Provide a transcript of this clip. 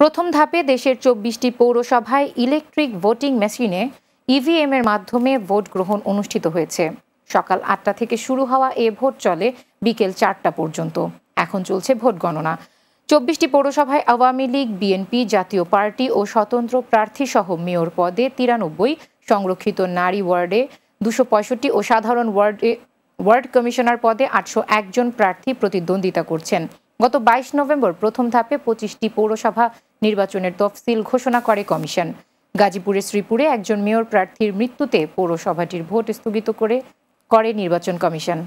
প্রথম ধাপে দেশের চব্বিশটি পৌরসভায় ইলেকট্রিক ভোটিং মেশিনে ইভিএম e এর মাধ্যমে ভোট গ্রহণ অনুষ্ঠিত হয়েছে সকাল আটটা থেকে শুরু হওয়া এ ভোট চলে বিকেল চারটা পর্যন্ত এখন চলছে ভোট গণনা চব্বিশটি পৌরসভায় আওয়ামী লীগ বিএনপি জাতীয় পার্টি ও স্বতন্ত্র প্রার্থীসহ মেয়র পদে তিরানব্বই সংরক্ষিত নারী ওয়ার্ডে দুশো পঁয়ষট্টি ও সাধারণ ওয়ার্ডে ওয়ার্ড কমিশনার পদে আটশো একজন প্রার্থী প্রতিদ্বন্দ্বিতা করছেন গত ২২ নভেম্বর প্রথম ধাপে পঁচিশটি পৌরসভা নির্বাচনের তফসিল ঘোষণা করে কমিশন গাজীপুরের শ্রীপুরে একজন মেয়র প্রার্থীর মৃত্যুতে পৌরসভাটির ভোট স্থগিত করে করে নির্বাচন কমিশন